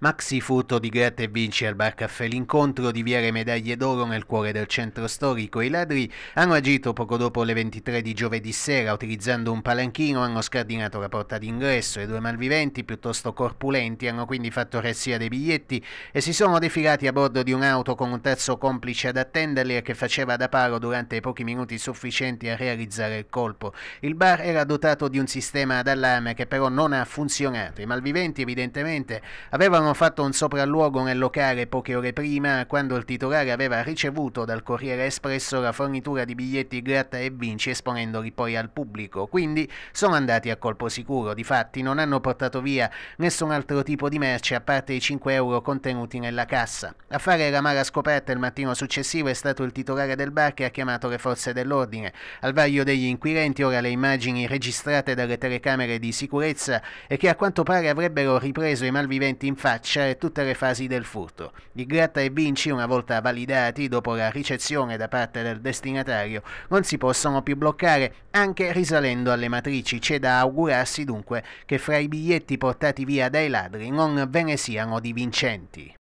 Maxi furto di Grete e Vinci al Bar Caffè, l'incontro di Viere Medaglie d'Oro nel cuore del centro storico. I ladri hanno agito poco dopo le 23 di giovedì sera, utilizzando un palanchino hanno scardinato la porta d'ingresso. I due malviventi, piuttosto corpulenti, hanno quindi fatto ressia dei biglietti e si sono defilati a bordo di un'auto con un terzo complice ad attenderli e che faceva da paro durante i pochi minuti sufficienti a realizzare il colpo. Il bar era dotato di un sistema d'allarme che però non ha funzionato. I malviventi evidentemente avevano avevano fatto un sopralluogo nel locale poche ore prima, quando il titolare aveva ricevuto dal Corriere Espresso la fornitura di biglietti gratta e vinci esponendoli poi al pubblico, quindi sono andati a colpo sicuro, difatti non hanno portato via nessun altro tipo di merce a parte i 5 euro contenuti nella cassa. A fare la mala scoperta il mattino successivo è stato il titolare del bar che ha chiamato le forze dell'ordine. Al vaglio degli inquirenti ora le immagini registrate dalle telecamere di sicurezza e che a quanto pare avrebbero ripreso i malviventi in faccia traccia e tutte le fasi del furto. Gli gratta e vinci, una volta validati dopo la ricezione da parte del destinatario, non si possono più bloccare anche risalendo alle matrici. C'è da augurarsi dunque che fra i biglietti portati via dai ladri non ve ne siano di vincenti.